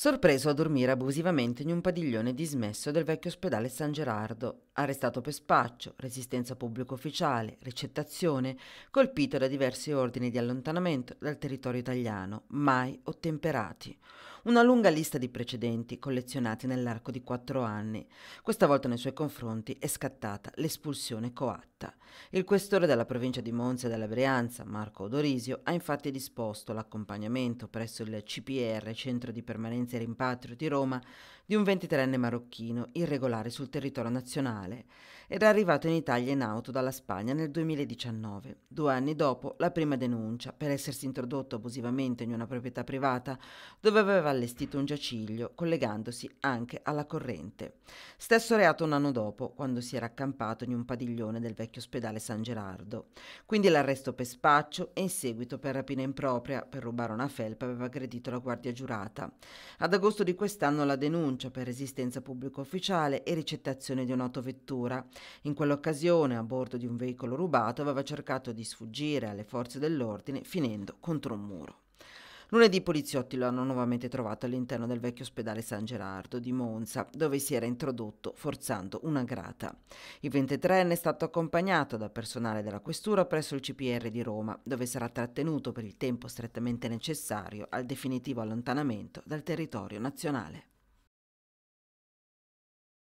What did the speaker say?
sorpreso a dormire abusivamente in un padiglione dismesso del vecchio ospedale San Gerardo, arrestato per spaccio, resistenza pubblico ufficiale, ricettazione, colpito da diversi ordini di allontanamento dal territorio italiano, mai ottemperati. Una lunga lista di precedenti collezionati nell'arco di quattro anni. Questa volta nei suoi confronti è scattata l'espulsione coatta. Il questore della provincia di Monza e della Brianza, Marco Odorisio, ha infatti disposto l'accompagnamento presso il CPR, Centro di Permanenza e Rimpatrio di Roma, di un 23enne marocchino irregolare sul territorio nazionale. ed è arrivato in Italia in auto dalla Spagna nel 2019, due anni dopo la prima denuncia per essersi introdotto abusivamente in una proprietà privata dove aveva allestito un giaciglio, collegandosi anche alla corrente. Stesso reato un anno dopo, quando si era accampato in un padiglione del vecchio ospedale San Gerardo. Quindi l'arresto per spaccio e in seguito per rapina impropria, per rubare una felpa aveva aggredito la guardia giurata. Ad agosto di quest'anno la denuncia per resistenza pubblico ufficiale e ricettazione di un'autovettura. In quell'occasione, a bordo di un veicolo rubato, aveva cercato di sfuggire alle forze dell'ordine finendo contro un muro. Lunedì i poliziotti lo hanno nuovamente trovato all'interno del vecchio ospedale San Gerardo di Monza, dove si era introdotto forzando una grata. Il 23enne è stato accompagnato da personale della questura presso il CPR di Roma, dove sarà trattenuto per il tempo strettamente necessario al definitivo allontanamento dal territorio nazionale.